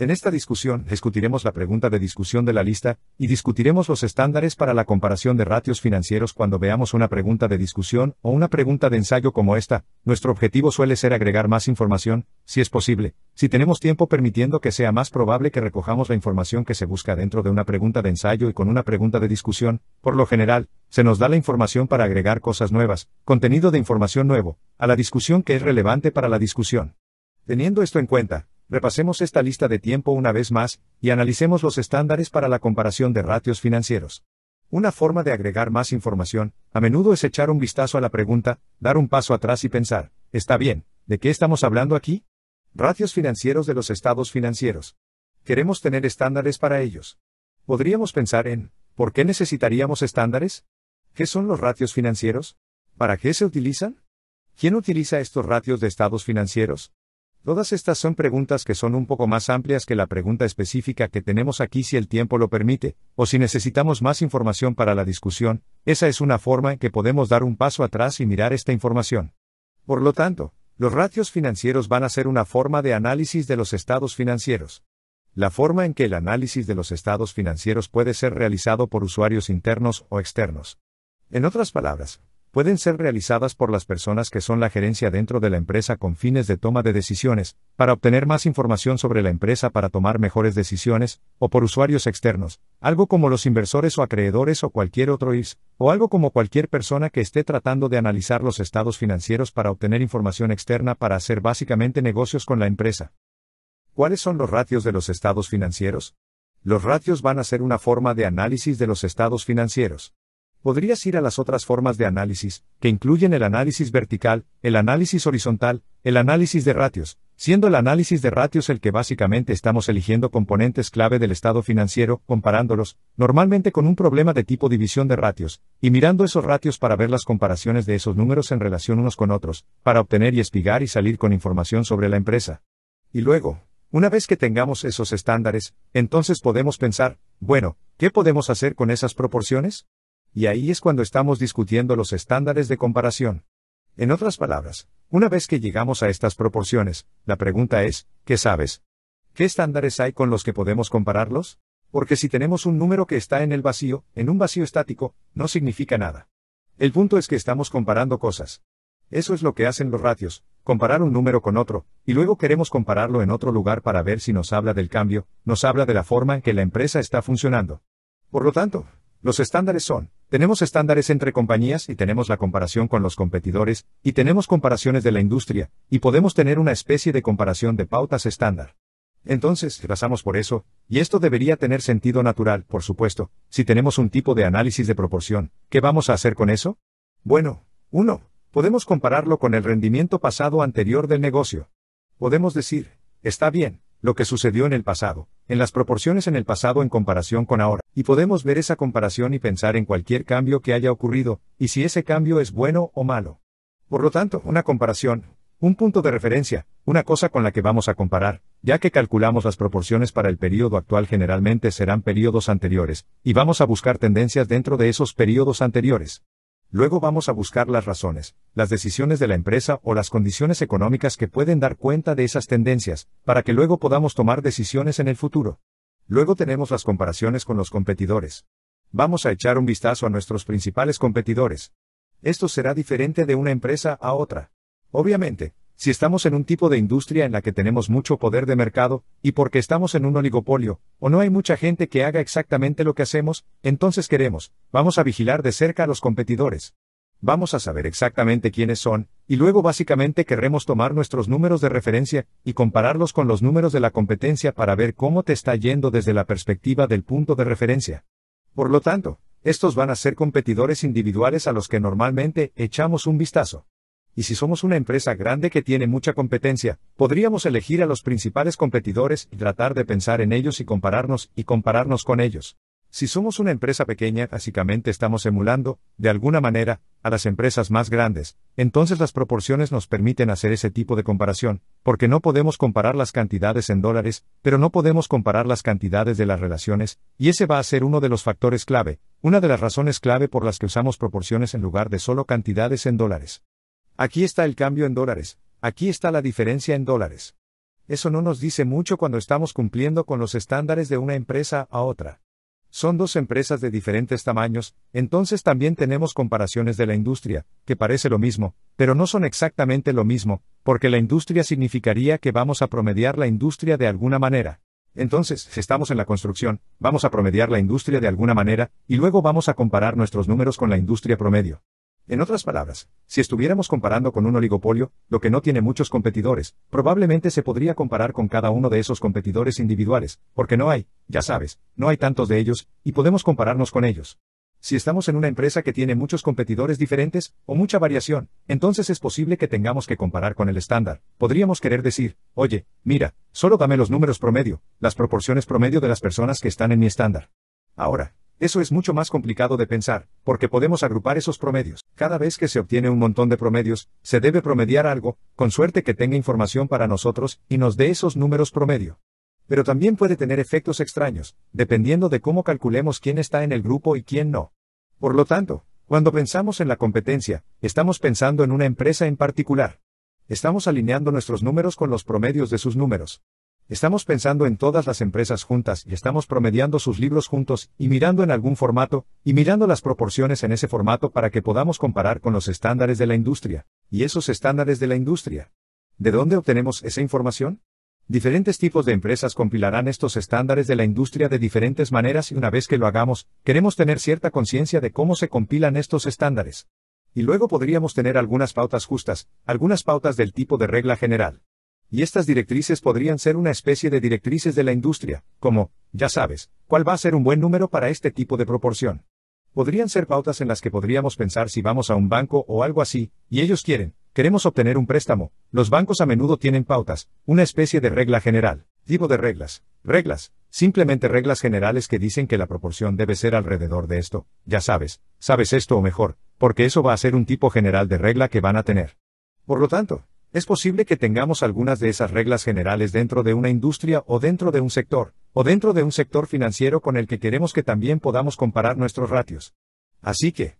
En esta discusión, discutiremos la pregunta de discusión de la lista, y discutiremos los estándares para la comparación de ratios financieros cuando veamos una pregunta de discusión o una pregunta de ensayo como esta. Nuestro objetivo suele ser agregar más información, si es posible, si tenemos tiempo permitiendo que sea más probable que recojamos la información que se busca dentro de una pregunta de ensayo y con una pregunta de discusión, por lo general, se nos da la información para agregar cosas nuevas, contenido de información nuevo, a la discusión que es relevante para la discusión. Teniendo esto en cuenta, Repasemos esta lista de tiempo una vez más, y analicemos los estándares para la comparación de ratios financieros. Una forma de agregar más información, a menudo es echar un vistazo a la pregunta, dar un paso atrás y pensar, está bien, ¿de qué estamos hablando aquí? Ratios financieros de los estados financieros. Queremos tener estándares para ellos. Podríamos pensar en, ¿por qué necesitaríamos estándares? ¿Qué son los ratios financieros? ¿Para qué se utilizan? ¿Quién utiliza estos ratios de estados financieros? Todas estas son preguntas que son un poco más amplias que la pregunta específica que tenemos aquí si el tiempo lo permite, o si necesitamos más información para la discusión, esa es una forma en que podemos dar un paso atrás y mirar esta información. Por lo tanto, los ratios financieros van a ser una forma de análisis de los estados financieros. La forma en que el análisis de los estados financieros puede ser realizado por usuarios internos o externos. En otras palabras, pueden ser realizadas por las personas que son la gerencia dentro de la empresa con fines de toma de decisiones, para obtener más información sobre la empresa para tomar mejores decisiones, o por usuarios externos, algo como los inversores o acreedores o cualquier otro IS, o algo como cualquier persona que esté tratando de analizar los estados financieros para obtener información externa para hacer básicamente negocios con la empresa. ¿Cuáles son los ratios de los estados financieros? Los ratios van a ser una forma de análisis de los estados financieros podrías ir a las otras formas de análisis, que incluyen el análisis vertical, el análisis horizontal, el análisis de ratios, siendo el análisis de ratios el que básicamente estamos eligiendo componentes clave del estado financiero, comparándolos, normalmente con un problema de tipo división de ratios, y mirando esos ratios para ver las comparaciones de esos números en relación unos con otros, para obtener y espigar y salir con información sobre la empresa. Y luego, una vez que tengamos esos estándares, entonces podemos pensar, bueno, ¿qué podemos hacer con esas proporciones? Y ahí es cuando estamos discutiendo los estándares de comparación. En otras palabras, una vez que llegamos a estas proporciones, la pregunta es, ¿qué sabes? ¿Qué estándares hay con los que podemos compararlos? Porque si tenemos un número que está en el vacío, en un vacío estático, no significa nada. El punto es que estamos comparando cosas. Eso es lo que hacen los ratios, comparar un número con otro, y luego queremos compararlo en otro lugar para ver si nos habla del cambio, nos habla de la forma en que la empresa está funcionando. Por lo tanto, los estándares son, tenemos estándares entre compañías y tenemos la comparación con los competidores, y tenemos comparaciones de la industria, y podemos tener una especie de comparación de pautas estándar. Entonces, pasamos por eso, y esto debería tener sentido natural, por supuesto, si tenemos un tipo de análisis de proporción, ¿qué vamos a hacer con eso? Bueno, uno, Podemos compararlo con el rendimiento pasado anterior del negocio. Podemos decir, está bien, lo que sucedió en el pasado, en las proporciones en el pasado en comparación con ahora, y podemos ver esa comparación y pensar en cualquier cambio que haya ocurrido, y si ese cambio es bueno o malo. Por lo tanto, una comparación, un punto de referencia, una cosa con la que vamos a comparar, ya que calculamos las proporciones para el periodo actual generalmente serán periodos anteriores, y vamos a buscar tendencias dentro de esos periodos anteriores. Luego vamos a buscar las razones, las decisiones de la empresa o las condiciones económicas que pueden dar cuenta de esas tendencias, para que luego podamos tomar decisiones en el futuro. Luego tenemos las comparaciones con los competidores. Vamos a echar un vistazo a nuestros principales competidores. Esto será diferente de una empresa a otra. Obviamente, si estamos en un tipo de industria en la que tenemos mucho poder de mercado, y porque estamos en un oligopolio, o no hay mucha gente que haga exactamente lo que hacemos, entonces queremos, vamos a vigilar de cerca a los competidores. Vamos a saber exactamente quiénes son, y luego básicamente querremos tomar nuestros números de referencia, y compararlos con los números de la competencia para ver cómo te está yendo desde la perspectiva del punto de referencia. Por lo tanto, estos van a ser competidores individuales a los que normalmente echamos un vistazo y si somos una empresa grande que tiene mucha competencia, podríamos elegir a los principales competidores y tratar de pensar en ellos y compararnos y compararnos con ellos. Si somos una empresa pequeña, básicamente estamos emulando, de alguna manera, a las empresas más grandes, entonces las proporciones nos permiten hacer ese tipo de comparación, porque no podemos comparar las cantidades en dólares, pero no podemos comparar las cantidades de las relaciones, y ese va a ser uno de los factores clave, una de las razones clave por las que usamos proporciones en lugar de solo cantidades en dólares. Aquí está el cambio en dólares, aquí está la diferencia en dólares. Eso no nos dice mucho cuando estamos cumpliendo con los estándares de una empresa a otra. Son dos empresas de diferentes tamaños, entonces también tenemos comparaciones de la industria, que parece lo mismo, pero no son exactamente lo mismo, porque la industria significaría que vamos a promediar la industria de alguna manera. Entonces, si estamos en la construcción, vamos a promediar la industria de alguna manera, y luego vamos a comparar nuestros números con la industria promedio. En otras palabras, si estuviéramos comparando con un oligopolio, lo que no tiene muchos competidores, probablemente se podría comparar con cada uno de esos competidores individuales, porque no hay, ya sabes, no hay tantos de ellos, y podemos compararnos con ellos. Si estamos en una empresa que tiene muchos competidores diferentes, o mucha variación, entonces es posible que tengamos que comparar con el estándar. Podríamos querer decir, oye, mira, solo dame los números promedio, las proporciones promedio de las personas que están en mi estándar. Ahora, eso es mucho más complicado de pensar, porque podemos agrupar esos promedios. Cada vez que se obtiene un montón de promedios, se debe promediar algo, con suerte que tenga información para nosotros y nos dé esos números promedio. Pero también puede tener efectos extraños, dependiendo de cómo calculemos quién está en el grupo y quién no. Por lo tanto, cuando pensamos en la competencia, estamos pensando en una empresa en particular. Estamos alineando nuestros números con los promedios de sus números. Estamos pensando en todas las empresas juntas y estamos promediando sus libros juntos y mirando en algún formato, y mirando las proporciones en ese formato para que podamos comparar con los estándares de la industria, y esos estándares de la industria. ¿De dónde obtenemos esa información? Diferentes tipos de empresas compilarán estos estándares de la industria de diferentes maneras y una vez que lo hagamos, queremos tener cierta conciencia de cómo se compilan estos estándares. Y luego podríamos tener algunas pautas justas, algunas pautas del tipo de regla general. Y estas directrices podrían ser una especie de directrices de la industria, como, ya sabes, cuál va a ser un buen número para este tipo de proporción. Podrían ser pautas en las que podríamos pensar si vamos a un banco o algo así, y ellos quieren, queremos obtener un préstamo. Los bancos a menudo tienen pautas, una especie de regla general. Digo de reglas, reglas, simplemente reglas generales que dicen que la proporción debe ser alrededor de esto, ya sabes, sabes esto o mejor, porque eso va a ser un tipo general de regla que van a tener. Por lo tanto, es posible que tengamos algunas de esas reglas generales dentro de una industria o dentro de un sector, o dentro de un sector financiero con el que queremos que también podamos comparar nuestros ratios. Así que,